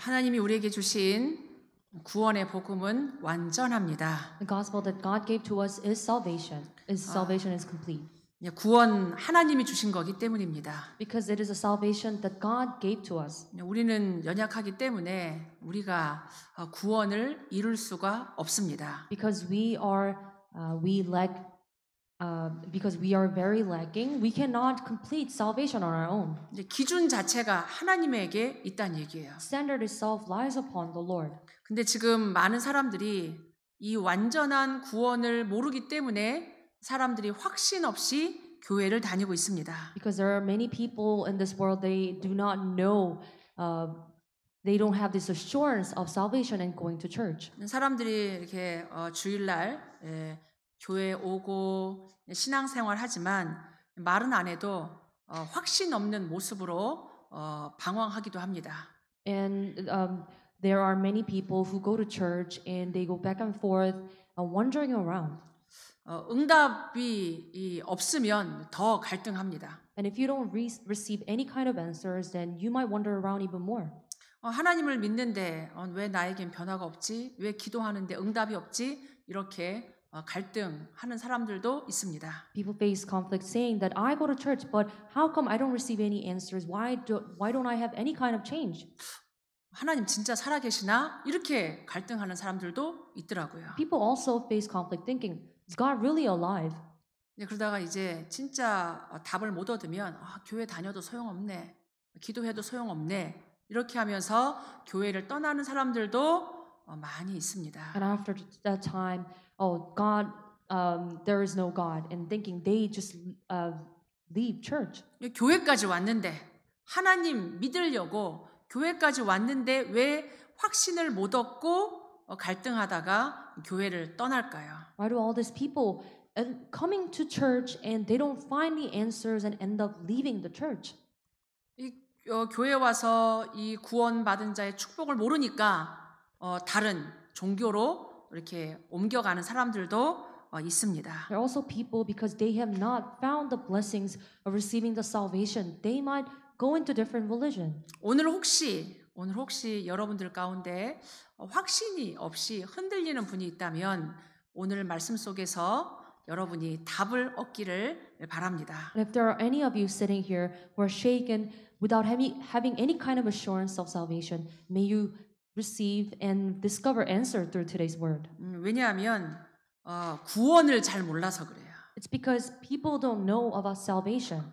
하나님이 우리에게 주신 구원의 복음은 완전합니다. The gospel that God gave to us is salvation. Is salvation is complete. 구원 하나님이 주신 거기 때문입니다. Because it is a salvation that God gave to us. 우리는 연약하기 때문에 우리가 구원을 이룰 수가 없습니다. Because we are uh, we lack Uh, because we are very lacking, we cannot complete salvation on our own. 이제 기준 자체가 하나님에게 있다는 얘기예요. Standard itself lies upon the Lord. 근데 지금 많은 사람들이 이 완전한 구원을 모르기 때문에 사람들이 확신 없이 교회를 다니고 있습니다. Because there are many people in this world they do not know uh, they don't have this assurance of salvation and going to church. 사람들이 이렇게 어, 주일날 예, 교회 오고 신앙생활 하지만 말은 안 해도 어, 확신 없는 모습으로 어, 방황하기도 합니다. And um, there are many people who go to church and they go back and forth, uh, wandering around. 어, 응답이 이, 없으면 더 갈등합니다. And if you don't re- receive any kind of answers, then you might wander around even more. 어, 하나님을 믿는데 어, 왜 나에겐 변화가 없지? 왜 기도하는데 응답이 없지? 이렇게 갈등하는 사람들도 있습니다. People face conflict saying that I go to church but how come I don't receive any answers? Why do why don't I have any kind of change? 하나님 진짜 살아 계시나? 이렇게 갈등하는 사람들도 있더라고요. People also face conflict thinking is God really alive? 네, 그러다가 이제 진짜 답을 못 얻으면 아, 교회 다녀도 소용없네. 기도해도 소용없네. 이렇게 하면서 교회를 떠나는 사람들도 많이 있습니다. And after that time oh, God, um, there is no God, and thinking they just uh, leave church. 교회까지 왔는데 하나님 믿으려고 교회까지 왔는데 왜 확신을 못 얻고 갈등하다가 교회를 떠날까요? Why do all these people coming to church and they don't find the answers and end up leaving the church? 이 어, 교회 와서 이 구원받은 자의 축복을 모르니까 어, 다른 종교로 이렇게 옮겨가는 사람들도 있습니다. There are also people because they have not found the blessings of receiving the salvation, they might go into different religion. 오늘 혹시 오늘 혹시 여러분들 가운데 확신이 없이 흔들리는 분이 있다면 오늘 말씀 속에서 여러분이 답을 얻기를 바랍니다. If there are any of you sitting here who are shaken without having having any kind of assurance of salvation, may you receive and discover answer through today's word. 음, 왜냐하면 어, 구원을 잘 몰라서 그래요. It's because people don't know about salvation.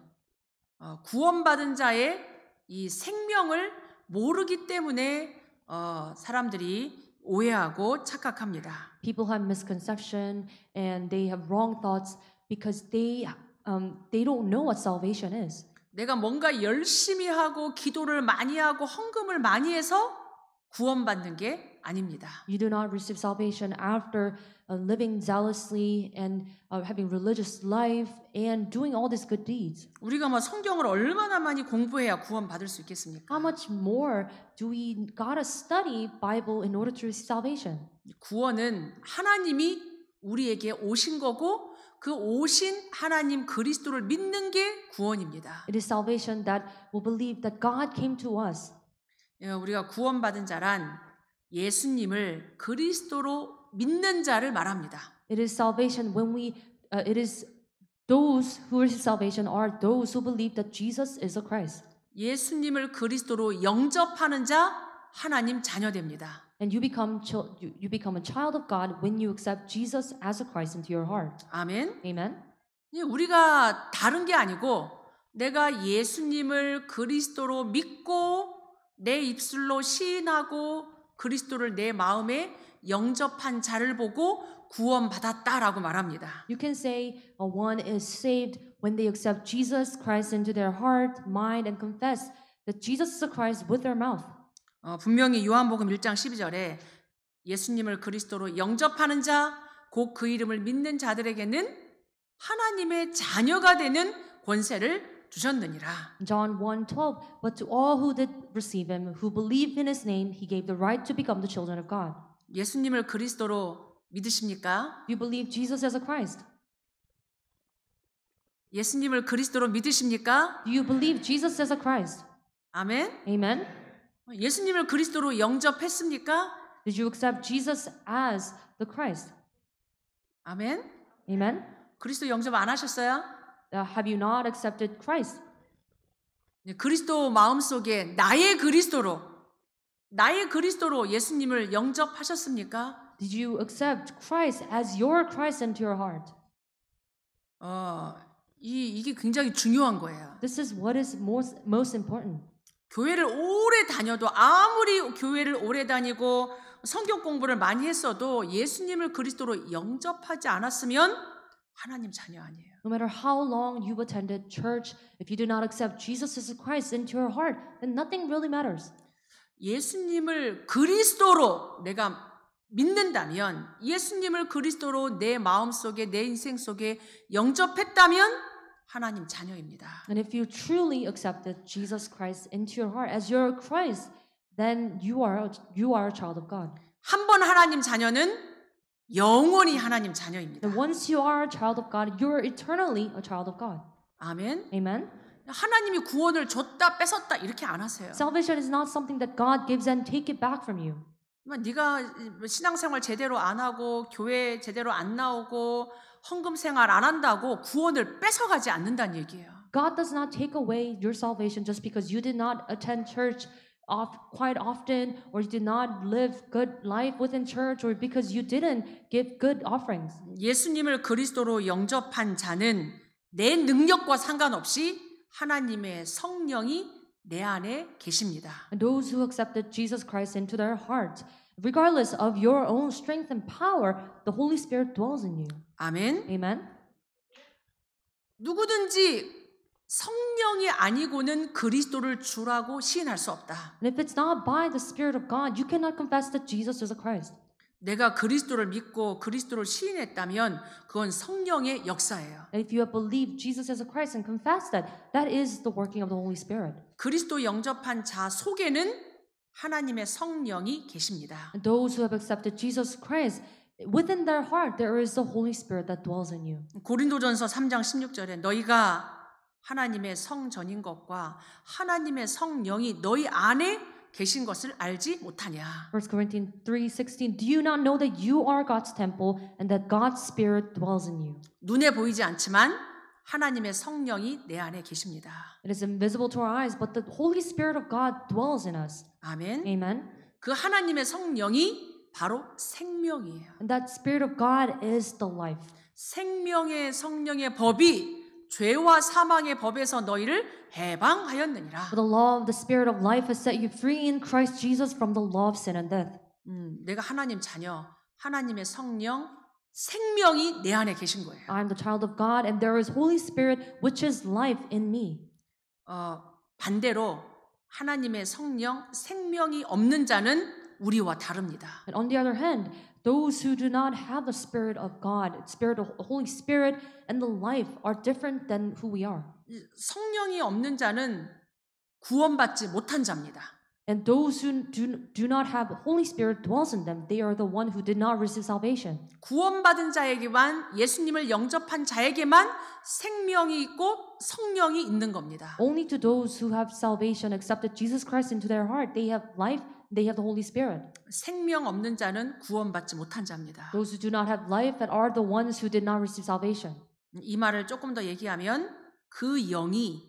어, 구원받은 자의 이 생명을 모르기 때문에 어, 사람들이 오해하고 착각합니다. People have misconception and they have wrong thoughts because they um, they don't know what salvation is. 내가 뭔가 열심히 하고 기도를 많이 하고 헌금을 많이 해서 구원받는 게 아닙니다. You do not receive salvation after living zealously and having religious life and doing all these good deeds. 우리가 뭐 성경을 얼마나 많이 공부해야 구원받을 수 있겠습니까? How much more do we gotta study Bible in order to receive salvation? 구원은 하나님이 우리에게 오신 거고 그 오신 하나님 그리스도를 믿는 게 구원입니다. It is salvation that will believe that God came to us. 우리가 구원받은 자란 예수님을 그리스도로 믿는 자를 말합니다. It is salvation when we uh, it is those who are salvation are those who believe that Jesus is a Christ. 예수님을 그리스도로 영접하는 자 하나님 자녀 됩니다. And you become you become a child of God when you accept Jesus as a Christ into your heart. 아멘. Amen. 우리가 다른 게 아니고 내가 예수님을 그리스도로 믿고 내 입술로 시인하고 그리스도를 내 마음에 영접한 자를 보고 구원받았다라고 말합니다. You can say a one is saved when they accept Jesus Christ into their heart, mind and confess that Jesus is Christ with their mouth. 어, 분명히 요한복음 1장 12절에 예수님을 그리스도로 영접하는 자, 곧 그 이름을 믿는 자들에게는 하나님의 자녀가 되는 권세를 주셨느니라. John 1:12 But to all who did receive him who believed in his name he gave the right to become the children of God. 예수님을 그리스도로 믿으십니까? You believe Jesus as a Christ? 예수님을 그리스도로 믿으십니까? you believe Jesus as a Christ? 아멘. Amen. 예수님을 그리스도로 영접했습니까? Did you accept Jesus as the Christ? 아멘. Amen. 그리스도 영접 안 하셨어요? Uh, have you not accepted Christ? 네, 그리스도 마음속에 나의 그리스도로 나의 그리스도로 예수님을 영접하셨습니까? Did you accept Christ as your Christ into your heart? 어, 이 이게 굉장히 중요한 거예요. This is what is most most important. 교회를 오래 다녀도 아무리 교회를 오래 다니고 성경 공부를 많이 했어도 예수님을 그리스도로 영접하지 않았으면 하나님 자녀 아니에요. No matter how long you've attended church, if you do not accept Jesus as Christ into your heart, then nothing really matters. 예수님을 그리스도로 내가 믿는다면, 예수님을 그리스도로 내 마음 속에 내 인생 속에 영접했다면 하나님 자녀입니다. And if you truly accepted Jesus Christ into your heart as your Christ, then you are you are a child of God. 한번 하나님 자녀는 영원히 하나님 자녀입니다. And once you are a child of God, you are eternally a child of God. 아멘. Amen. 하나님이 구원을 줬다 뺏었다 이렇게 안 하세요. Salvation is not something that God gives and take it back from you. 네가 신앙생활 제대로 안 하고 교회 제대로 안 나오고 헌금 생활 안 한다고 구원을 뺏어가지 않는다는 얘기예요. God does not take away your salvation just because you did not attend church off quite often or you did not live good life within church or because you didn't give good offerings. 예수님을 그리스도로 영접한 자는 내 능력과 상관없이 하나님의 성령이 내 안에 계십니다. And those who accepted Jesus Christ into their heart, regardless of your own strength and power, the Holy Spirit dwells in you. 아멘. Amen. 누구든지 성령이 아니고는 그리스도를 주라고 시인할 수 없다. And if it's not by the Spirit of God, you cannot confess that Jesus is a Christ. 내가 그리스도를 믿고 그리스도를 시인했다면 그건 성령의 역사예요. If you have believed Jesus as a Christ and confessed that, that is the working of the Holy Spirit. 그리스도 영접한 자 속에는 하나님의 성령이 계십니다. And those who have accepted Jesus Christ within their heart there is the Holy Spirit that dwells in you. 고린도전서 3장 16절에 너희가 하나님의 성전인 것과 하나님의 성령이 너희 안에 계신 것을 알지 못하냐? 1 Corinthians 3:16 Do you not know that you are God's temple and that God's spirit dwells in you? 눈에 보이지 않지만 하나님의 성령이 내 안에 계십니다. It is invisible to our eyes but the Holy Spirit of God dwells in us. 아멘. Amen. 그 하나님의 성령이 바로 생명이에요. And that spirit of God is the life. 생명의 성령의 법이 죄와 사망의 법에서 너희를 해방하였느니라. For the law of the spirit of life has set you free in Christ Jesus from the law of sin and death. 음, 내가 하나님 자녀, 하나님의 성령, 생명이 내 안에 계신 거예요. I am the child of God and there is Holy Spirit which is life in me. 어, 반대로 하나님의 성령, 생명이 없는 자는 우리와 다릅니다. And on the other hand, Those who do not have the Spirit of God, Spirit of Holy Spirit, and the life are different than who we are. 성령이 없는 자는 구원받지 못한 자입니다. And those who do, do not have Holy Spirit dwells in them, they are the one who did not receive salvation. 구원받은 자에게만 예수님을 영접한 자에게만 생명이 있고 성령이 있는 겁니다. Only to those who have salvation accepted Jesus Christ into their heart, they have life they have the Holy Spirit. 생명 없는 자는 구원받지 못한 자입니다. Those who do not have life that are the ones who did not receive salvation. 이 말을 조금 더 얘기하면 그 영이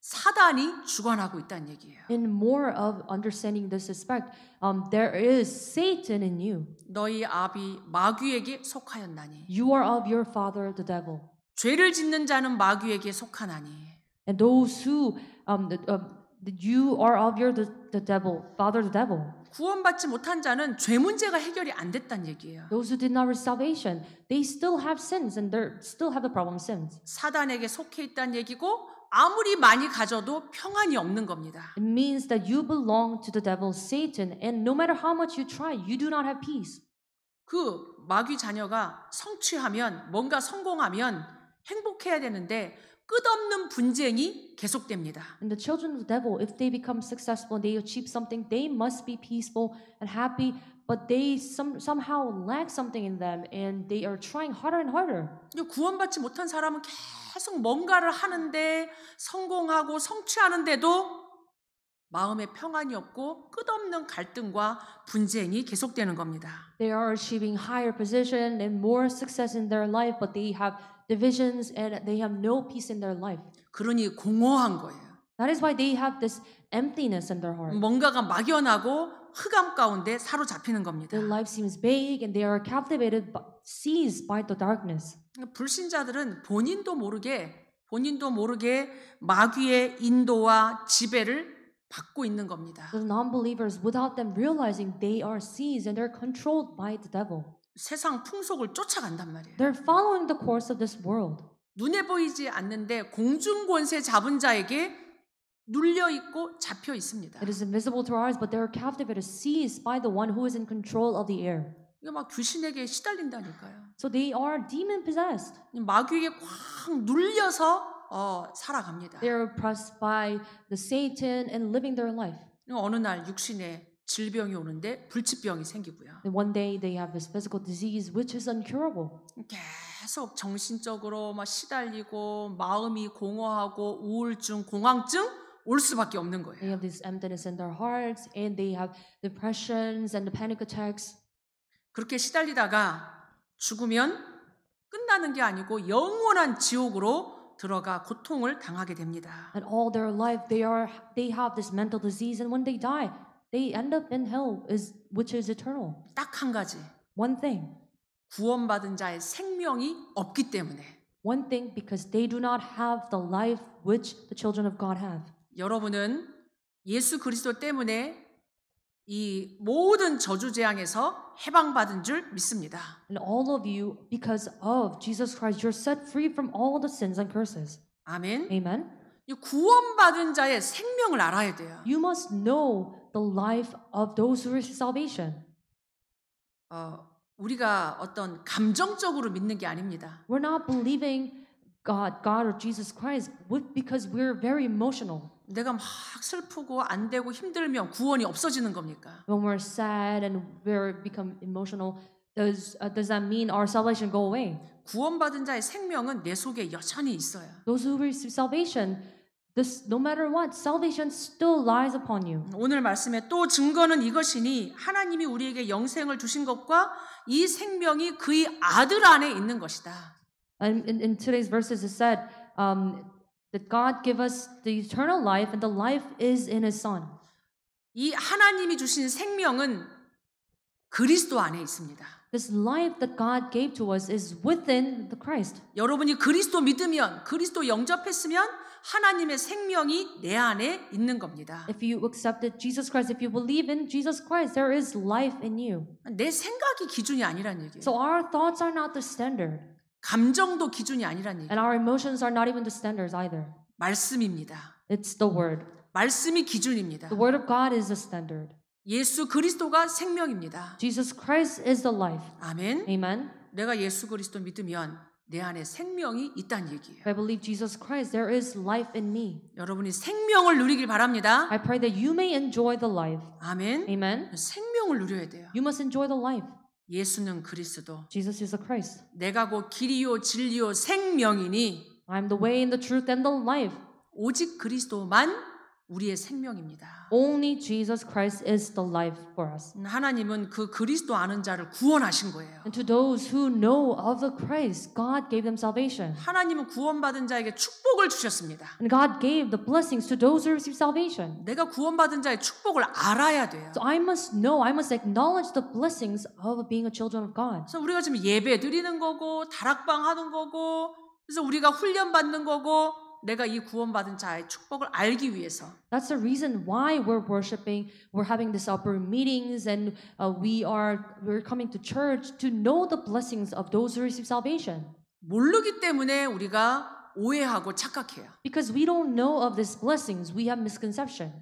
사단이 주관하고 있다는 얘기예요. In more of understanding this aspect, um, there is Satan in you. 너희 아비 마귀에게 속하였나니. You are of your father the devil. 죄를 짓는 자는 마귀에게 속하나니. And those who um, the, uh, you are of your the the devil, bother the devil. 구원받지 못한 자는 죄 문제가 해결이 안 됐다는 얘기예요. Those who did not receive salvation, they still have sins and they still have the problem sins. 사단에게 속해 있다는 얘기고 아무리 많이 가져도 평안이 없는 겁니다. It means that you belong to the devil, Satan, and no matter how much you try, you do not have peace. 그 마귀 자녀가 성취하면 뭔가 성공하면 행복해야 되는데 끝없는 분쟁이 계속됩니다. And the children of the devil, if they become successful and they achieve something, they must be peaceful and happy. But they some, somehow lack something in them, and they are trying harder and harder. 구원받지 못한 사람은 계속 뭔가를 하는데 성공하고 성취하는데도 마음의 평안이 없고 끝없는 갈등과 분쟁이 계속되는 겁니다. They are achieving higher position and more success in their life, but they have divisions and they have no peace in their life. 그러니 공허한 거예요. That is why they have this emptiness in their heart. 뭔가가 막연하고 흑암 가운데 사로잡히는 겁니다. Their life seems vague and they are captivated, by, seized by the darkness. 불신자들은 본인도 모르게 본인도 모르게 마귀의 인도와 지배를 받고 있는 겁니다. The non-believers, without them realizing, they are seized and they're controlled by the devil. 세상 풍속을 쫓아간단 말이에요. They're following the course of this world. 눈에 보이지 않는데 공중 권세 잡은 자에게 눌려 있고 잡혀 있습니다. It is invisible to our eyes, but they are captivated, seized by the one who is in control of the air. 이거 막 귀신에게 시달린다니까요. So they are demon possessed. 마귀에게 꽉 눌려서 어, 살아갑니다. They are oppressed by the Satan and living their life. 어느 날 육신에 질병이 오는데 불치병이 생기고요. And one day they have this physical disease which is uncurable. 계속 정신적으로 막 시달리고 마음이 공허하고 우울증, 공황증 올 수밖에 없는 거예요. They have this emptiness in their hearts and they have depressions and panic attacks. 그렇게 시달리다가 죽으면 끝나는 게 아니고 영원한 지옥으로 들어가 고통을 당하게 됩니다. And all their life they are they have this mental disease and when they die They end up in hell is which is eternal. 딱 한 가지. One thing. 구원받은 자의 생명이 없기 때문에. One thing because they do not have the life which the children of God have. 여러분은 예수 그리스도 때문에 이 모든 저주 재앙에서 해방받은 줄 믿습니다. And all of you because of Jesus Christ you're set free from all the sins and curses. 아멘. Amen. 구원받은 자의 생명을 알아야 돼요. You must know the life of those who receive salvation. 어, 우리가 어떤 감정적으로 믿는 게 아닙니다. We're not believing God, God or Jesus Christ because we're very emotional. 내가 막 슬프고 안 되고 힘들면 구원이 없어지는 겁니까? When we're sad and we're become emotional, does uh, does that mean our salvation go away? 구원받은 자의 생명은 내 속에 여전히 있어요. Those who receive salvation, This, no matter what, salvation still lies upon you. 오늘 말씀에 또 증거는 이것이니 하나님이 우리에게 영생을 주신 것과 이 생명이 그의 아들 안에 있는 것이다. And in, in today's verses it said um, that God give us the eternal life and the life is in His Son. 이 하나님이 주신 생명은 그리스도 안에 있습니다. This life that God gave to us is within the Christ. 여러분이 그리스도 믿으면 그리스도 영접했으면 하나님의 생명이 내 안에 있는 겁니다. If you accepted Jesus Christ, if you believe in Jesus Christ, there is life in you. 내 생각이 기준이 아니란 얘기예요. So our thoughts are not the standard. 감정도 기준이 아니란 얘기예요. And our emotions are not even the standards either. 말씀입니다. It's the word. 말씀이 기준입니다. The word of God is the standard. 예수 그리스도가 생명입니다. Jesus Christ is the life. 아멘. Amen. 내가 예수 그리스도 믿으면 내 안에 생명이 있다는 얘기예요. I believe Jesus Christ. There is life in me. 여러분이 생명을 누리길 바랍니다. I pray that you may enjoy the life. 아멘. Amen. 생명을 누려야 돼요. You must enjoy the life. 예수는 그리스도. Jesus is the Christ. 내가 곧 길이요 진리요 생명이니. I'm the way and the truth and the life. 오직 그리스도만 우리의 생명입니다. Only Jesus Christ is the life for us. 하나님은 그 그리스도 아는 자를 구원하신 거예요. And to those who know of the Christ, God gave them salvation. 하나님은 구원받은 자에게 축복을 주셨습니다. And God gave the blessings to those who receive salvation. 내가 구원받은 자의 축복을 알아야 돼요. So I must know, I must acknowledge the blessings of being a children of God. 그래서 우리가 지금 예배 드리는 거고 다락방 하는 거고 그래서 우리가 훈련 받는 거고 내가 이 구원받은 자의 축복을 알기 위해서. That's the reason why we're worshiping. We're having these upper meetings, and uh, we are we're coming to church to know the blessings of those who receive salvation. 모르기 때문에 우리가 오해하고 착각해요. Because we don't know of these blessings, we have misconception.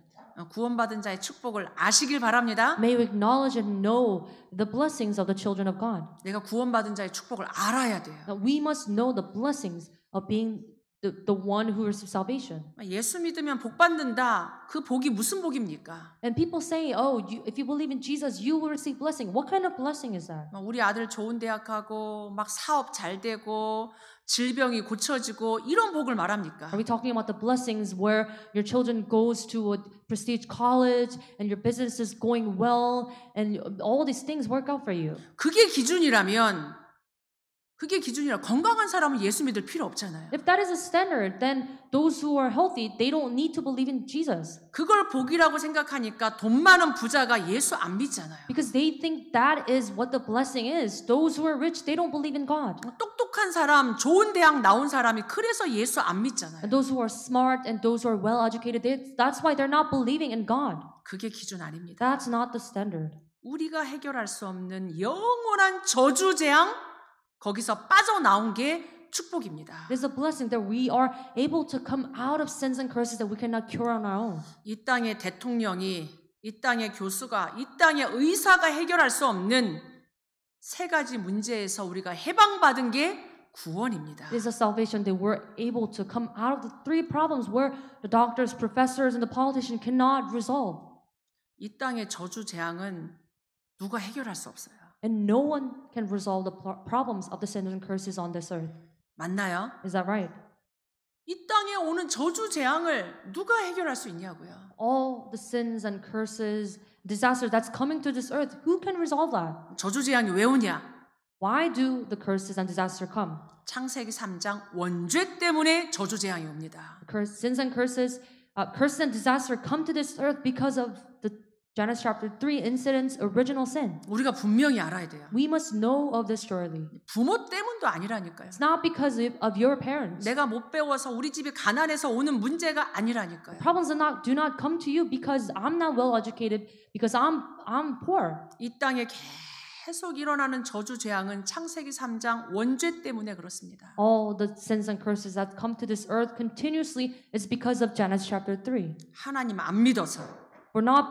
구원받은 자의 축복을 아시길 바랍니다. May we acknowledge and know the blessings of the children of God. 내가 구원받은 자의 축복을 알아야 돼요. We must know the blessings of being the, the one who receives salvation. 예수 믿으면 복 받는다. 그 복이 무슨 복입니까? And people say, "Oh, you, if you believe in Jesus, you will receive blessing." What kind of blessing is that? 우리 아들 좋은 대학 가고 막 사업 잘 되고 질병이 고쳐지고 이런 복을 말합니까? Are we talking about the blessings where your children goes to a prestige college and your business is going well and all these things work out for you? 그게 기준이라면 그게 기준이라 건강한 사람은 예수 믿을 필요 없잖아요. If that is a standard, then those who are healthy, they don't need to believe in Jesus. 그걸 복이라고 생각하니까 돈 많은 부자가 예수 안 믿잖아요. Because they think that is what the blessing is. Those who are rich, they don't believe in God. 똑똑한 사람, 좋은 대학 나온 사람이 그래서 예수 안 믿잖아요. And those who are smart and those who are well educated, they, that's why they're not believing in God. 그게 기준 아닙니다. That's not the standard. 우리가 해결할 수 없는 영원한 저주 재앙 거기서 빠져나온 게 축복입니다. There's a blessing that we are able to come out of sins and curses that we cannot cure on our own. 이 땅의 대통령이 이 땅의 교수가 이 땅의 의사가 해결할 수 없는 세 가지 문제에서 우리가 해방받은 게 구원입니다. It's a salvation that we're able to come out of the three problems where the doctors, professors, and the politician cannot resolve. 이 땅의 저주 재앙은 누가 해결할 수 없어요. And no one can resolve the problems of the sins and curses on this earth. 맞나요? Is that right? 이 땅에 오는 저주 재앙을 누가 해결할 수 있냐고요. All the sins and curses, disaster that's coming to this earth, who can resolve that? 저주 재앙이 왜 오냐? Why do the curses and disaster come? 창세기 3장 원죄 때문에 저주 재앙이 옵니다. Curse, sins and curses, uh, curses and disaster come to this earth because of the Genesis chapter 3 incidents original sin. 우리가 분명히 알아야 돼요. We must know of this surely. 부모 때문도 아니라니까요. It's not because of your parents. 내가 못 배워서 우리 집이 가난해서 오는 문제가 아니라니까요. Problems do not do not come to you because I'm not well educated because I'm I'm poor. 이 땅에 계속 일어나는 저주 재앙은 창세기 3장 원죄 때문에 그렇습니다. All the sins and curses that come to this earth continuously is because of Genesis chapter 3. 하나님 안 믿어서. We're not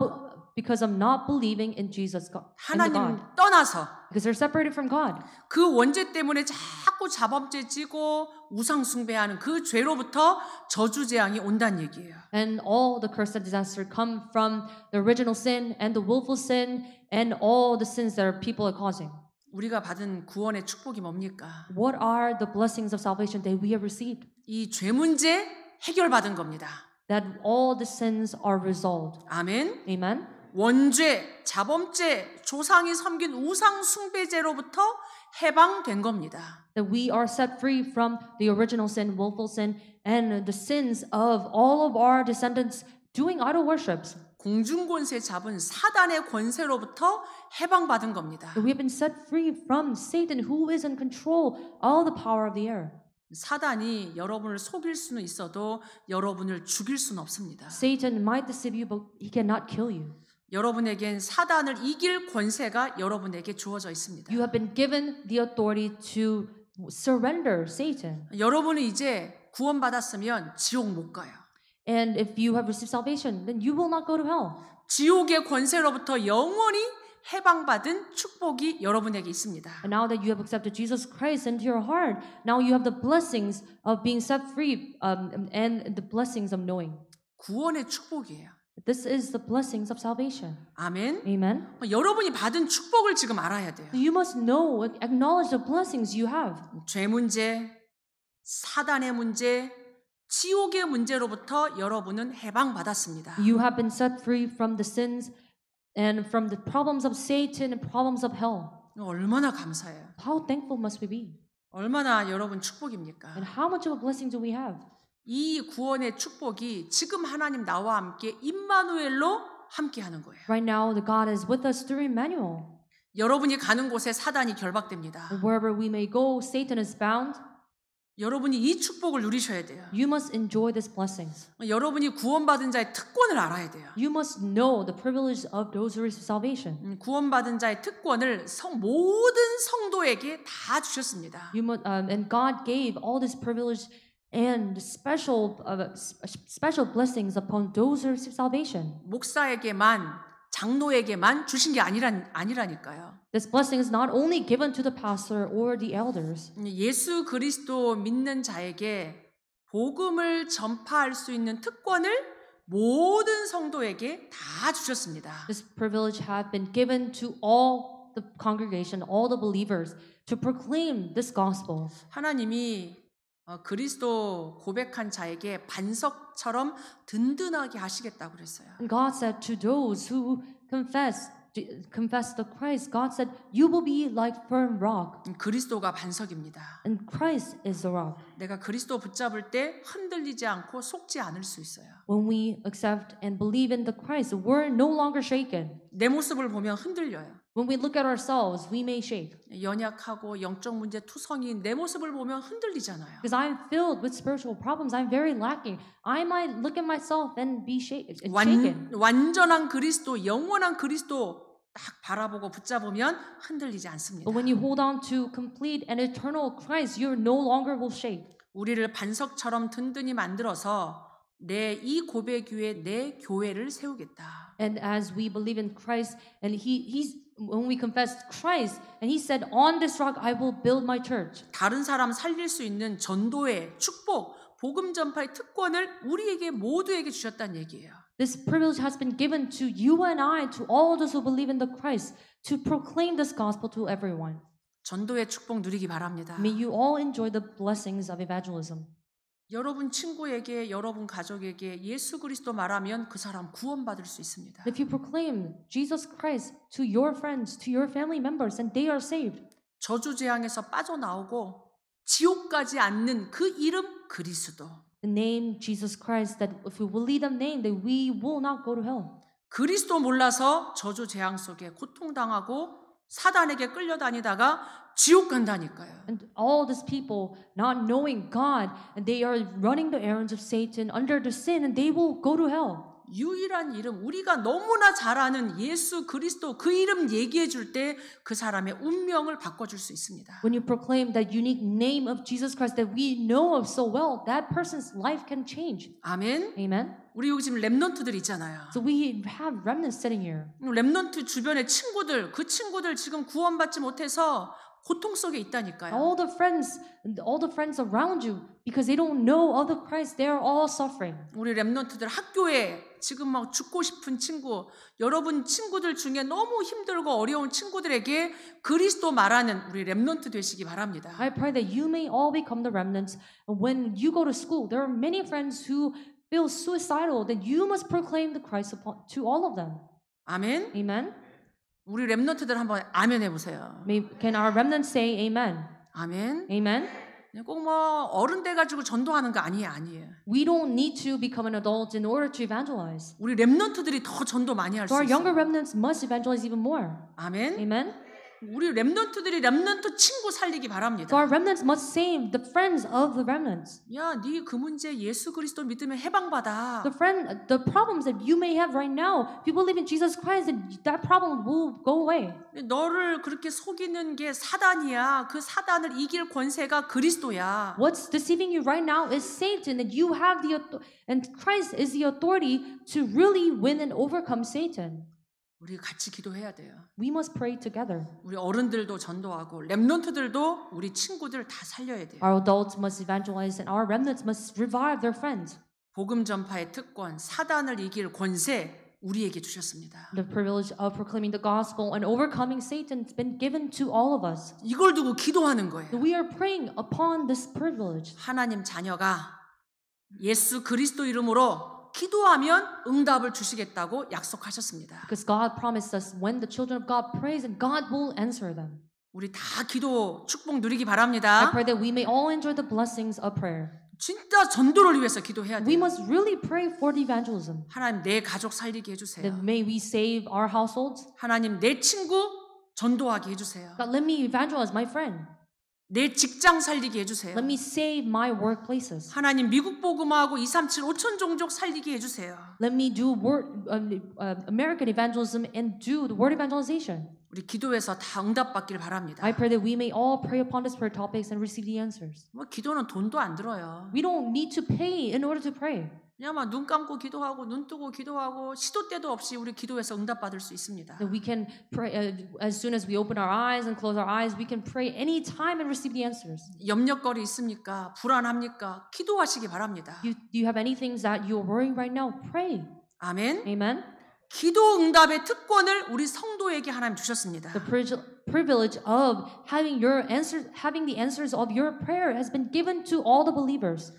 because I'm not believing in Jesus God. 하나님 in God. 떠나서 because they're separated from God. 그 원죄 때문에 자꾸 자범죄 지고 우상 숭배하는 그 죄로부터 저주 재앙이 온다는 얘기예요. And all the curse and disaster come from the original sin and the willful sin and all the sins that people are causing. 우리가 받은 구원의 축복이 뭡니까? What are the blessings of salvation that we have received? 이 죄 문제 해결받은 겁니다. That all the sins are resolved. 아멘. Amen. 원죄, 자범죄, 조상이 섬긴 우상 숭배죄로부터 해방된 겁니다. That we are set free from the original sin, willful sin, and the sins of all of our descendants doing idol worships. 공중 권세 잡은 사단의 권세로부터 해방받은 겁니다. That we have been set free from Satan, who is in control all the power of the air. 사단이 여러분을 속일 수는 있어도 여러분을 죽일 수는 없습니다. Satan might deceive you, but he cannot kill you. 여러분에겐 사단을 이길 권세가 여러분에게 주어져 있습니다. You have been given the authority to surrender Satan. 여러분은 이제 구원받았으면 지옥 못 가요. And if you have received salvation, then you will not go to hell. 지옥의 권세로부터 영원히 해방받은 축복이 여러분에게 있습니다. And now that you have accepted Jesus Christ into your heart, now you have the blessings of being set free um, and the blessings of knowing. 구원의 축복이에요. This is the blessings of salvation. 아멘. Amen. 여러분이 받은 축복을 지금 알아야 돼요. You must know, acknowledge the blessings you have. 죄 문제, 사단의 문제, 지옥의 문제로부터 여러분은 해방받았습니다. You have been set free from the sins and from the problems of Satan and problems of hell. 얼마나 감사해요. How thankful must we be? 얼마나 여러분 축복입니까? And how much of a blessing do we have? 이 구원의 축복이 지금 하나님 나와 함께 임마누엘로 함께하는 거예요. Right now, the God is with us through Emmanuel. 여러분이 가는 곳에 사단이 결박됩니다. Wherever we may go, Satan is bound. 여러분이 이 축복을 누리셔야 돼요. You must enjoy this blessing. 여러분이 구원받은 자의 특권을 알아야 돼요. You must know the privilege of those who receive salvation. 구원받은 자의 특권을 성, 모든 성도에게 다 주셨습니다. You must, um, and God gave all this privilege and special uh, special blessings upon those who receive salvation. 목사에게만 장로에게만 주신 게 아니란 아니라니까요. This blessing is not only given to the pastor or the elders. 예수 그리스도 믿는 자에게 복음을 전파할 수 있는 특권을 모든 성도에게 다 주셨습니다. This privilege have been given to all the congregation, all the believers to proclaim this gospel. 하나님이 그리스도 고백한 자에게 반석처럼 든든하게 하시겠다고 그랬어요. And God said to those who confess confess the Christ, God said, "You will be like firm rock." 그리스도가 반석입니다. And Christ is the rock. 내가 그리스도 붙잡을 때 흔들리지 않고 속지 않을 수 있어요. When we accept and believe in the Christ, we're no longer shaken. 내 모습을 보면 흔들려요. When we look at ourselves, we may shake. 연약하고 영적 문제 투성이인 내 모습을 보면 흔들리잖아요. Because I'm filled with spiritual problems, I'm very lacking. I might look at myself and be shaken. 완, 완전한 그리스도, 영원한 그리스도 딱 바라보고 붙잡으면 흔들리지 않습니다. But when you hold on to complete and eternal Christ, you no longer will shake. 우리를 반석처럼 든든히 만들어서 내 이 고백 위에 내 교회를 세우겠다. And as we believe in Christ, and He He's when we confessed Christ and he said on this rock I will build my church. 다른 사람 살릴 수 있는 전도의 축복, 복음 전파의 특권을 우리에게 모두에게 주셨다는 얘기예요. This privilege has been given to you and I to all those who believe in the Christ to proclaim this gospel to everyone. 전도의 축복 누리기 바랍니다. May you all enjoy the blessings of evangelism. 여러분 친구에게 여러분 가족에게 예수 그리스도 말하면 그 사람 구원받을 수 있습니다. If you proclaim Jesus Christ to your friends, to your family members and they are saved. 저주 재앙에서 빠져나오고 지옥까지 않는 그 이름 그리스도. The name Jesus Christ that if we believe the name that we will not go to hell. 그리스도 몰라서 저주 재앙 속에 고통당하고 사단에게 끌려다니다가 지옥 간다니까요. And all these people not knowing God and they are running the errands of Satan under the sin and they will go to hell. 유일한 이름 우리가 너무나 잘 아는 예수 그리스도 그 이름 얘기해 줄 때 그 사람의 운명을 바꿔 줄수 있습니다. When you proclaim that unique name of Jesus Christ that we know of so well, that person's life can change. 아멘. Amen. 우리 여기 지금 렘넌트들 있잖아요. So we have remnants sitting here. 렘넌트 주변의 친구들, 그 친구들 지금 구원받지 못해서 고통 속에 있다니까요. All the friends, all the friends around you, because they don't know other Christ, they are all suffering. 우리 렘넌트들 학교에 지금 막 죽고 싶은 친구, 여러분 친구들 중에 너무 힘들고 어려운 친구들에게 그리스도 말하는 우리 렘넌트 되시기 바랍니다. I pray that you may all become the remnants. And when you go to school, there are many friends who feel suicidal. Then you must proclaim the Christ upon, to all of them. 아멘. Amen. 우리 렘넌트들 한번 아멘 해보세요. May, can our remnant say amen? 아멘. Amen. 꼭뭐 어른 돼 가지고 전도하는 거 아니에요, 아니에요. We don't need to become an adult in order to evangelize. 우리 렘넌트들이 더 전도 많이 할 수 있어요. Our younger remnants must evangelize even more. 아멘. Amen. 우리 렘넌트들이 렘넌트 친구 살리기 바랍니다. For remnants must save the friends of the remnants. 야, 네 그 문제 예수 그리스도 믿으면 해방받아. The friend, the problems that you may have right now, if you believe in Jesus Christ, that problem will go away. 너를 그렇게 속이는 게 사단이야. 그 사단을 이길 권세가 그리스도야. What's deceiving you right now is Satan, and you have the and Christ is the authority to really win and overcome Satan. 우리 같이 기도해야 돼요. We must pray together. 우리 어른들도 전도하고 렘넌트들도 우리 친구들 다 살려야 돼요. Our adults must evangelize and our remnants must revive their friends. 복음 전파의 특권, 사단을 이길 권세 우리에게 주셨습니다. The privilege of proclaiming the gospel and overcoming Satan has been given to all of us. 이걸 두고 기도하는 거예요. We are praying upon this privilege. 하나님 자녀가 예수 그리스도 이름으로 기도하면 응답을 주시겠다고 약속하셨습니다. Because God promised us when the children of God prays and God will answer them. 우리 다 기도 축복 누리기 바랍니다. I pray that we may all enjoy the blessings of prayer. 진짜 전도를 위해서 기도해야 돼. We must really pray for the evangelism. 하나님 내 가족 살리게 해 주세요. That may we save our households. 하나님 내 친구 전도하게 해 주세요. God let me evangelize my friend. 내 직장 살리게 해주세요. Let me save my workplaces. 하나님 미국 복음화하고 2, 3, 7, 5천 종족 살리게 해주세요. Let me do word, uh, American evangelism and do the word evangelization. 우리 기도해서 다 응답받길 바랍니다. I pray that we may all pray upon these prayer topics and receive the answers. 뭐 기도는 돈도 안 들어요. We don't need to pay in order to pray. 그냥 눈 감고 기도하고 눈 뜨고 기도하고 시도 때도 없이 우리 기도해서 응답받을 수 있습니다. So we can pray uh, as soon as we open our eyes and close our eyes, we can pray any time and receive the answers. 염려거리 있습니까? 불안합니까? 기도하시기 바랍니다. You, do you have any things that you're worrying right now? Pray. 아멘. Amen. 기도 응답의 특권을 우리 성도에게 하나님 주셨습니다. The privilege of having your answers, having the answers of your prayer has been given to all the believers.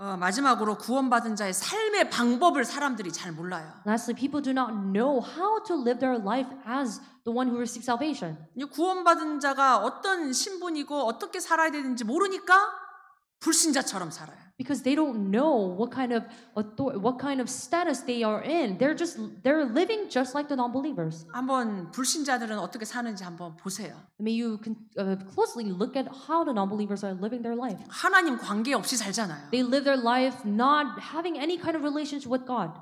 어, 마지막으로 구원받은 자의 삶의 방법을 사람들이 잘 몰라요. Lastly, people do not know how to live their life as the one who receives salvation. 이 구원받은 자가 어떤 신분이고 어떻게 살아야 되는지 모르니까 불신자처럼 살아요. Because they don't know what kind of authority, what kind of status they are in. They're just they're living just like the non-believers. 한번 불신자들은 어떻게 사는지 한번 보세요. May you can uh, closely look at how the non-believers are living their life. 하나님 관계 없이 살잖아요. They live their life not having any kind of relationship with God.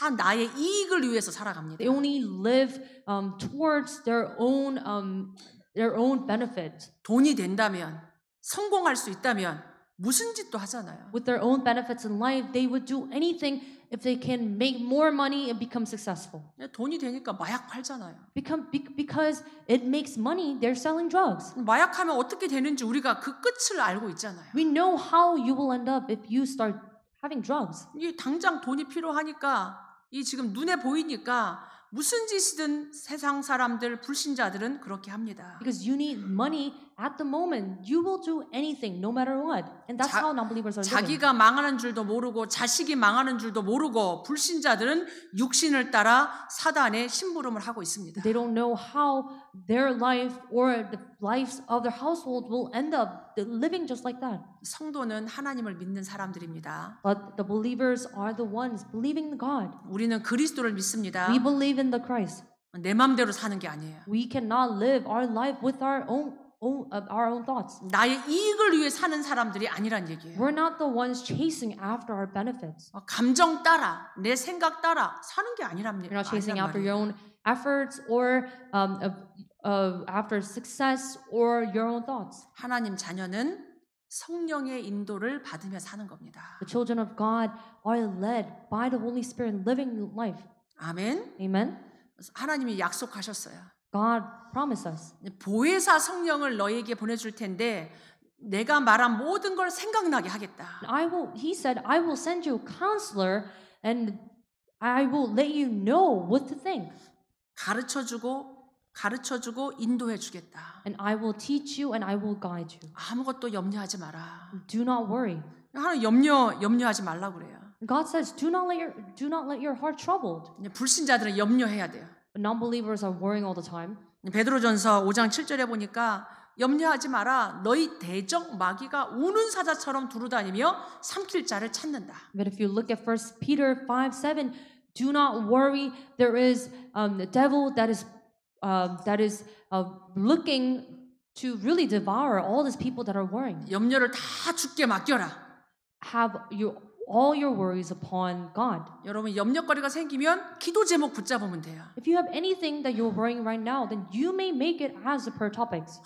다 나의 이익을 위해서 살아갑니다. They only live um, towards their own um, their own benefit. 돈이 된다면 성공할 수 있다면 무슨 짓도 하잖아요. With their own benefits in life, they would do anything if they can make more money and become successful. 돈이 되니까 마약 팔잖아요. Become, be, because it makes money, they're selling drugs. 마약하면 어떻게 되는지 우리가 그 끝을 알고 있잖아요. We know how you will end up if you start having drugs. 이 당장 돈이 필요하니까 이 지금 눈에 보이니까 무슨 짓이든 세상 사람들 불신자들은 그렇게 합니다. Because you need money at the moment, you will do anything no matter what. And that's 자, how non-believers are living. 자기가 망하는 줄도 모르고 자식이 망하는 줄도 모르고 불신자들은 육신을 따라 사단의 심부름을 하고 있습니다. They don't know how their life or the lives of their household will end up living just like that. 성도는 하나님을 믿는 사람들입니다. But the believers are the ones believing God. 우리는 그리스도를 믿습니다. We believe in the Christ. 내 마음대로 사는 게 아니에요. We cannot live our life with our own our own thoughts. 나의 이익을 위해 사는 사람들이 아니란 얘기예요. We're not the ones chasing after our benefits. 감정 따라, 내 생각 따라 사는 게 아니랍니다. You're not chasing after your own efforts or um, uh, after success or your own thoughts. 하나님 자녀는 성령의 인도를 받으며 사는 겁니다. The children of God are led by the Holy Spirit living life. 아멘. Amen. 하나님이 약속하셨어요. God promised us. 보혜사 성령을 너에게 보내줄 텐데 내가 말한 모든 걸 생각나게 하겠다. I will, he said, I will send you a counselor and I will let you know what to think. 가르쳐주고 가르쳐 주고 인도해 주겠다. And I will teach you and I will guide you. 아무것도 염려하지 마라. Do not worry. 하나님 염려 염려하지 말라 그래요. God says do not let your do not let your heart troubled. 불신자들은 염려해야 돼요. Non-believers are worrying all the time. 베드로전서 5장 7절에 보니까 염려하지 마라. 너희 대적 마귀가 우는 사자처럼 두루다니며 삼킬 자를 찾는다. But if you look at 1 Peter 5:7, do not worry. There is um, the devil that is Um, that is uh, looking to really devour all these people that are worrying. 염려를 다 죽게 맡겨라. Have you all your worries upon God. 여러분 염려거리가 생기면 기도 제목 붙잡으면 돼요. If you have anything that you're worrying right now, then you may make it as a prayer topics.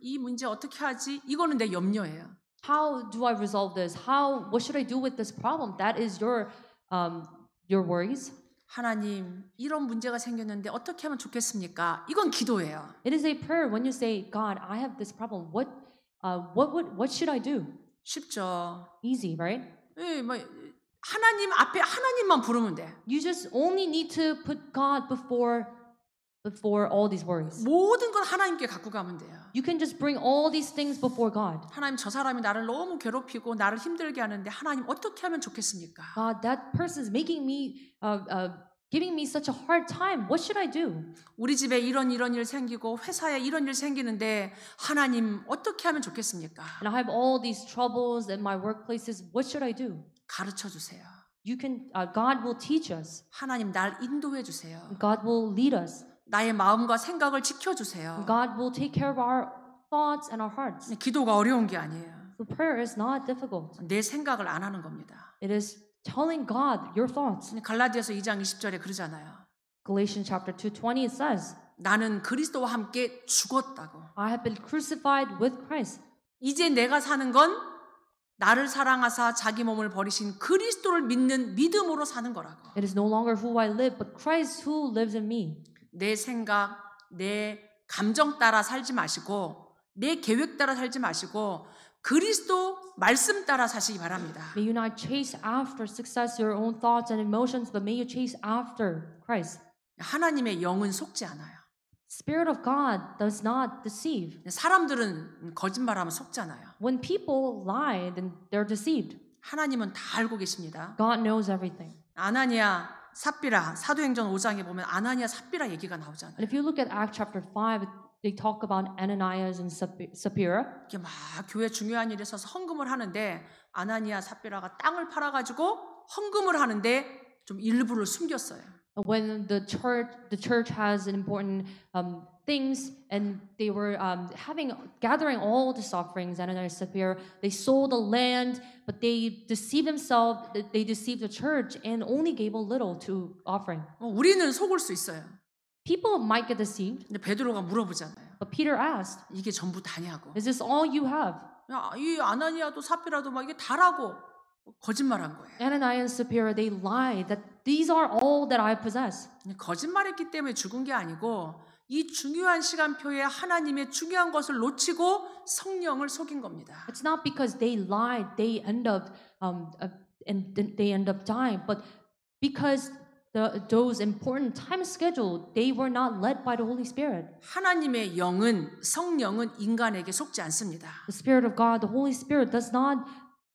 이 문제 어떻게 하지? 이거는 내 염려예요. How do I resolve this? How what should I do with this problem? That is your um your worries. 하나님 이런 문제가 생겼는데 어떻게 하면 좋겠습니까? 이건 기도예요. It is a prayer when you say, God, I have this problem. What, uh, what, what, what should I do? 쉽죠. Easy, right? 예, 뭐 하나님 앞에 하나님만 부르면 돼. You just only need to put God before before all these worries. 모든 건 하나님께 갖고 가면 돼요. You can just bring all these things before God. 하나님 저 사람이 나를 너무 괴롭히고 나를 힘들게 하는데 하나님 어떻게 하면 좋겠습니까? God, that person is making me uh, uh, giving me such a hard time. What should I do? 우리 집에 이런 이런 일 생기고 회사에 이런 일 생기는데 하나님 어떻게 하면 좋겠습니까? And I have all these troubles in my workplaces. What should I do? 가르쳐 주세요. You can uh, God will teach us. 하나님 날 인도해 주세요. God will lead us. 나의 마음과 생각을 지켜주세요. God will take care of our thoughts and our hearts. 기도가 어려운 게 아니에요. So prayer is not difficult. 내 생각을 안 하는 겁니다. It is telling God your thoughts. 갈라디아서 2장 20절에 그러잖아요. Galatians chapter 2:20 it says. 나는 그리스도와 함께 죽었다고. I have been crucified with Christ. 이제 내가 사는 건 나를 사랑하사 자기 몸을 버리신 그리스도를 믿는 믿음으로 사는 거라고. It is no longer who I live, but Christ who lives in me. 내 생각, 내 감정 따라 살지 마시고 내 계획 따라 살지 마시고 그리스도 말씀 따라 사시기 바랍니다. May you not chase after success your own thoughts and emotions but may you chase after Christ. 하나님의 영은 속지 않아요. Spirit of God does not deceive. 사람들은 거짓말하면 속잖아요. When people lie then they're deceived. 하나님은 다 알고 계십니다. God knows everything. 아나니아 삽비라 사도행전 5장에 보면 아나니아 삽비라 얘기가 나오잖아요. And if you look at Acts chapter 5 they talk about Ananias and Sapphira. 이게 막 교회 중요한 일에서 헌금을 하는데 아나니아 삽비라가 땅을 팔아 가지고 헌금을 하는데 좀 일부를 숨겼어요. When the church the church has an important um, things and they were um, having gathering all the offerings ananias and sapphira they sold the land but they deceived themselves they deceived the church and only gave a little to offering 우리는 속을 수 있어요 people might get deceived 근데 베드로가 물어보잖아요 but peter asked 이게 전부 다냐고 is this all you have 야, 이 아나니아도 사피라도 막 이게 다라고 거짓말한 거예요. Ananias and Sapphira they lied that these are all that I possess. 거짓말했기 때문에 죽은 게 아니고 이 중요한 시간표에 하나님의 중요한 것을 놓치고 성령을 속인 겁니다. It's not because they lied, they end up um, and they end up dying, but because the, those important time schedule, they were not led by the Holy Spirit. 하나님의 영은 성령은 인간에게 속지 않습니다. The Spirit of God, the Holy Spirit, does not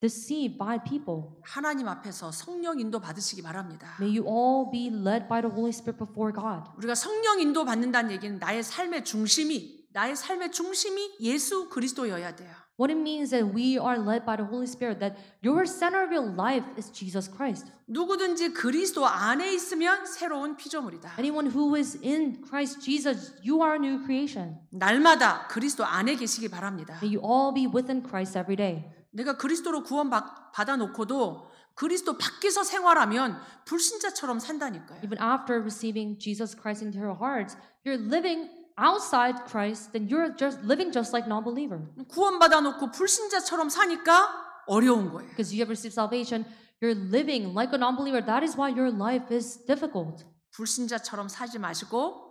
deceived by people. 하나님 앞에서 성령 인도 받으시기 바랍니다. May you all be led by the Holy Spirit before God. 우리가 성령 인도 받는다는 얘기는 나의 삶의 중심이 나의 삶의 중심이 예수 그리스도여야 돼요. What it means that we are led by the Holy Spirit that your center of your life is Jesus Christ. 누구든지 그리스도 안에 있으면 새로운 피조물이다. Anyone who is in Christ Jesus, you are a new creation. 날마다 그리스도 안에 계시기 바랍니다. May you all be within Christ every day. 내가 그리스도로 구원 받아 놓고도 그리스도 밖에서 생활하면 불신자처럼 산다니까요. Even after receiving Jesus Christ into your heart, you're living outside Christ, then you're just living just like non-believer. 구원 받아 놓고 불신자처럼 사니까 어려운 거예요. Because you have received salvation, you're living like a non-believer. That is why your life is difficult. 불신자처럼 살지 마시고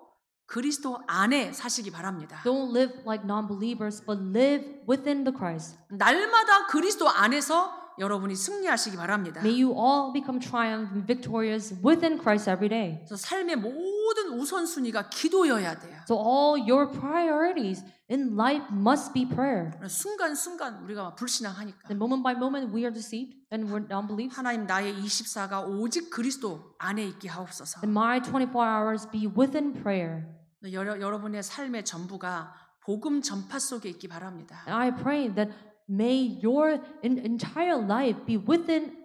그리스도 안에 사시기 바랍니다. Don't live like non-believers, but live within the Christ. 날마다 그리스도 안에서 여러분이 승리하시기 바랍니다. May you all become triumphant, victorious within Christ every day. 그래서 삶의 모든 우선순위가 기도여야 돼요. So all your priorities in life must be prayer. 순간 순간 우리가 불신앙하니까. The moment by moment we are deceived and we're unbelievers. 하나님 나의 24가 오직 그리스도 안에 있게 하옵소서. And my 24 hours be within prayer. 여러, 여러분의 삶의 전부가 복음 전파 속에 있기 바랍니다. I pray that may your entire life be within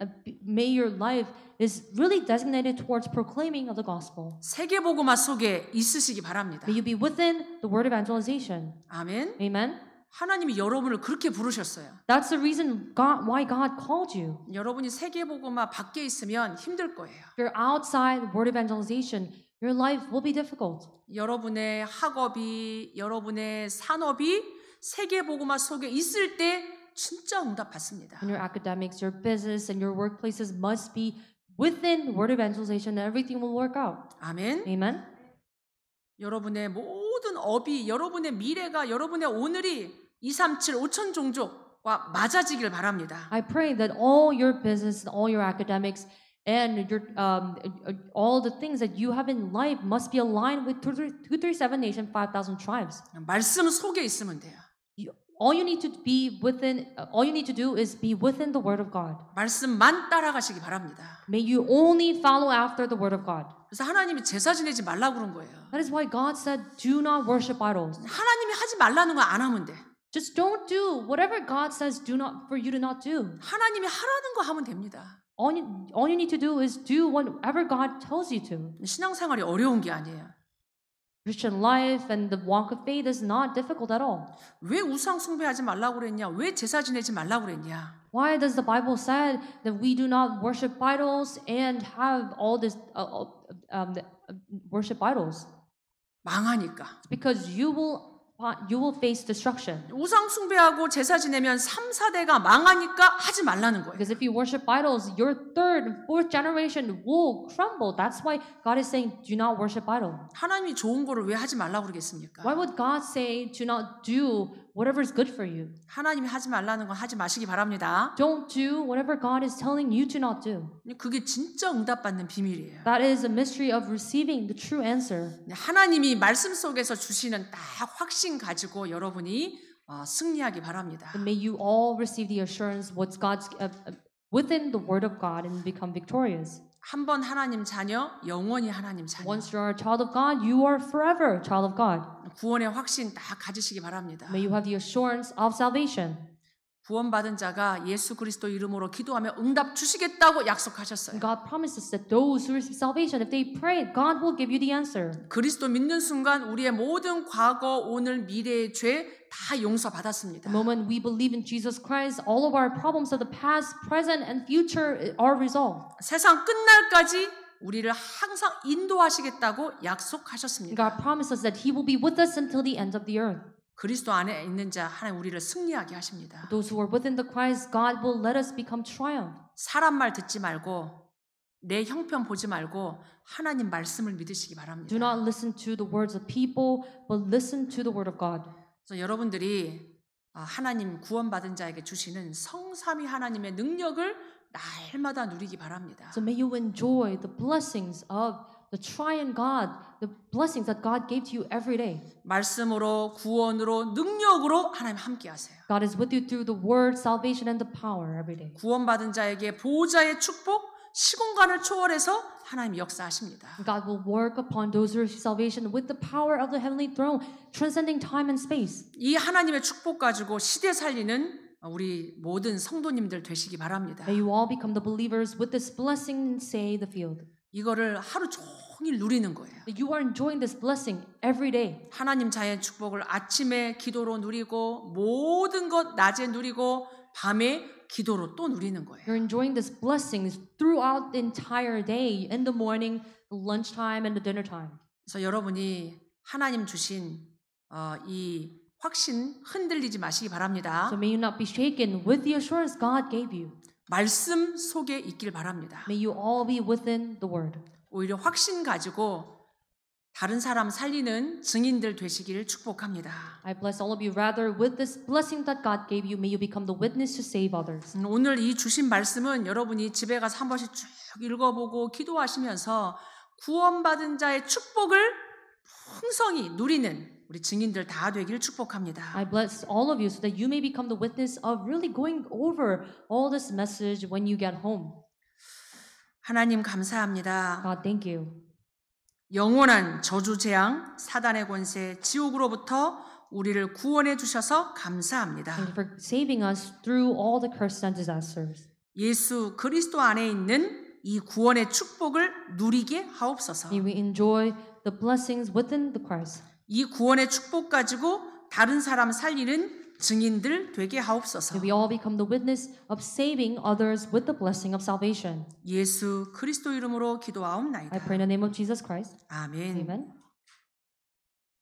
may your life is really designated towards proclaiming of the gospel. 세계 복음화 속에 있으시기 바랍니다. May you be within the word evangelization. 아멘. Amen. 하나님이 여러분을 그렇게 부르셨어요. That's the reason God, why God called you. 여러분이 세계 복음화 밖에 있으면 힘들 거예요. If you're outside word evangelization, Your life will be difficult. 여러분의 학업이 여러분의 산업이 세계 복음화 속에 있을 때 진짜 응답 받습니다. And your academics, your business and your workplaces must be within word evangelization and everything will work out. 아멘. Amen. 여러분의 모든 업이 여러분의 미래가 여러분의 오늘이 2, 3, 7, 5천 종족과 맞아지길 바랍니다. I pray that all your business and all your academics and your um, uh, all the things that you have in life must be aligned with 237 nation 5000 tribes. 말씀 속에 있으면 돼요. all you need to be within uh, all you need to do is be within the word of God. 말씀만 따라가시기 바랍니다. May you only follow after the word of God. 그래서 하나님이 제사 지내지 말라 그런 거예요. That is why God said do not worship idols. 하나님이 하지 말라는 거 하면 돼. Just don't do whatever God says do not for you to not do. 하나님이 하라는 거 하면 됩니다. All you, all you need to do is do whatever God tells you to. 신앙생활이 어려운 게 아니에요. Christian life and the walk of faith is not difficult at all. 왜 우상 숭배하지 말라고 그랬냐? 왜 제사 지내지 말라고 그랬냐? Why does the Bible said that we do not worship idols and have all this uh, uh um, uh, worship idols? 망하니까. It's because you will you will face destruction. 우상 숭배하고 제사 지내면 3, 4대가 망하니까 하지 말라는 거예요. Because if you worship idols, your third and fourth generation will crumble. That's why God is saying do not worship idol. 하나님이 좋은 거를 왜 하지 말라고 그러겠습니까? Why would God say do not do whatever is good for you. 하나님이 하지 말라는 건 하지 마시기 바랍니다. Don't do whatever God is telling you to not do. 그게 진짜 응답받는 비밀이에요. That is a mystery of receiving the true answer. 하나님이 말씀 속에서 주시는 딱 확신 가지고 여러분이 어, 승리하기 바랍니다. And may you all receive the assurance what's God's uh, within the word of God and become victorious. 한번 하나님 자녀, 영원히 하나님 자녀. Once you are a child of God, you are forever a child of God. 구원의 확신 딱 가지시기 바랍니다. May you have the assurance of salvation. 구원받은 자가 예수 그리스도 이름으로 기도하며 응답 주시겠다고 약속하셨어요. God promises that those who receive salvation, if they pray, God will give you the answer. 그리스도 믿는 순간 우리의 모든 과거, 오늘, 미래의 죄다 용서받았습니다. The moment we believe in Jesus Christ, all of our problems of the past, present, and future are resolved. 세상 끝날까지 우리를 항상 인도하시겠다고 약속하셨습니다. God promises that He will be with us until the end of the earth. 그리스도 안에 있는 자 하나님 우리를 승리하게 하십니다. Those who are within the Christ, God will let us become triumph. 사람 말 듣지 말고 내 형편 보지 말고 하나님 말씀을 믿으시기 바랍니다. Do not listen to the words of people, but listen to the word of God. 그래서 여러분들이 하나님 구원받은 자에게 주시는 성삼위 하나님의 능력을 날마다 누리기 바랍니다. So may you enjoy the blessings of the triune God, the blessings that God gave to you every day. 말씀으로 구원으로 능력으로 하나님 함께 하세요. God is with you through the word, salvation and the power every day. 구원받은 자에게 보호자의 축복 시공간을 초월해서 하나님 역사하십니다. God will work upon those who receive salvation with the power of the heavenly throne, transcending time and space. 이 하나님의 축복 가지고 시대 살리는 우리 모든 성도님들 되시기 바랍니다. May you all become the believers with this blessing and say the field. 이거를 하루 종일 누리는 거예요. You are enjoying this blessing every day. 하나님 자의 축복을 아침에 기도로 누리고 모든 것 낮에 누리고 밤에 기도로 또 누리는 거예요. You're enjoying this blessings throughout the entire day, in the morning, the lunchtime, and the dinner time. 그래서 여러분이 하나님 주신 어, 이 확신 흔들리지 마시기 바랍니다. So may you not be shaken with the assurance God gave you. 말씀 속에 있길 바랍니다. May you all be within the word. 오히려 확신 가지고 다른 사람 살리는 증인들 되시기를 축복합니다. I bless all of you. Rather, with this blessing that God gave you, may you become the witness to save others. 오늘 이 주신 말씀은 여러분이 집에 가서 한 번씩 쭉 읽어보고 기도하시면서 구원받은 자의 축복을 풍성히 누리는 우리 증인들 다 되기를 축복합니다. I bless all of you so that you may become the witness of really going over all this message when you get home. 하나님 감사합니다. God, thank you. 영원한 저주 재앙, 사단의 권세, 지옥으로부터 우리를 구원해 주셔서 감사합니다. And for saving us through all the curses and disasters. 예수 그리스도 안에 있는 이 구원의 축복을 누리게 하옵소서. May we enjoy the blessings within the Christ. 이 구원의 축복 가지고 다른 사람 살리는 증인들 되게 하옵소서. May we all become the witness of saving others with the blessing of salvation. 예수 그리스도 이름으로 기도하옵나이다. I pray in the name of Jesus Christ. 아멘. Amen.